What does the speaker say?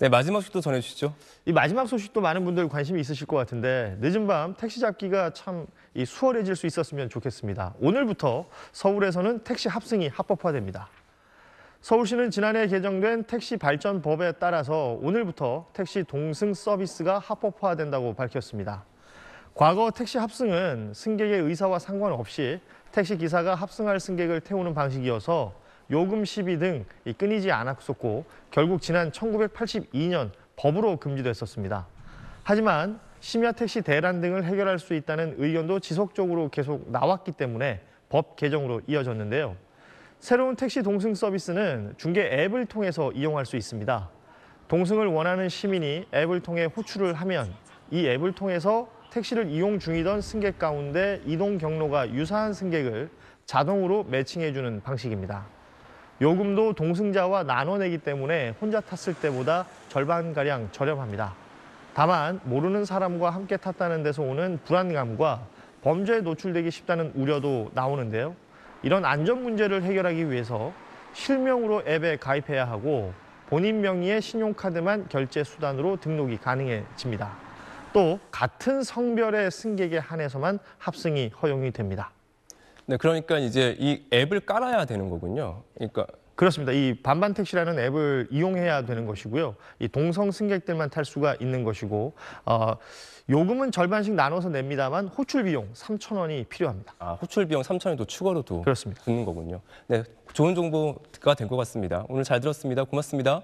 네, 마지막 소식도 전해주시죠. 이 마지막 소식도 많은 분들 관심이 있으실 것 같은데 늦은 밤 택시 잡기가 참 수월해질 수 있었으면 좋겠습니다. 오늘부터 서울에서는 택시 합승이 합법화됩니다. 서울시는 지난해 개정된 택시 발전법에 따라서 오늘부터 택시 동승 서비스가 합법화된다고 밝혔습니다. 과거 택시 합승은 승객의 의사와 상관없이 택시 기사가 합승할 승객을 태우는 방식이어서 요금 시비 등이 끊이지 않았었고 결국 지난 1982년 법으로 금지됐었습니다. 하지만 심야 택시 대란 등을 해결할 수 있다는 의견도 지속적으로 계속 나왔기 때문에 법 개정으로 이어졌는데요. 새로운 택시 동승 서비스는 중개 앱을 통해서 이용할 수 있습니다. 동승을 원하는 시민이 앱을 통해 호출을 하면 이 앱을 통해서 택시를 이용 중이던 승객 가운데 이동 경로가 유사한 승객을 자동으로 매칭해주는 방식입니다. 요금도 동승자와 나눠내기 때문에 혼자 탔을 때보다 절반가량 저렴합니다. 다만 모르는 사람과 함께 탔다는 데서 오는 불안감과 범죄에 노출되기 쉽다는 우려도 나오는데요. 이런 안전 문제를 해결하기 위해서 실명으로 앱에 가입해야 하고 본인 명의의 신용카드만 결제 수단으로 등록이 가능해집니다. 또 같은 성별의 승객에 한해서만 합승이 허용이 됩니다. 네, 그러니까 이제 이 앱을 깔아야 되는 거군요. 그러니까 그렇습니다. 이 반반 택시라는 앱을 이용해야 되는 것이고요. 이 동성 승객들만 탈 수가 있는 것이고 어, 요금은 절반씩 나눠서 냅니다만 호출 비용 3천 원이 필요합니다. 아, 호출 비용 3천 원이 추가로 또 그렇습니다. 붙는 거군요. 네, 좋은 정보가 된 것 같습니다. 오늘 잘 들었습니다. 고맙습니다.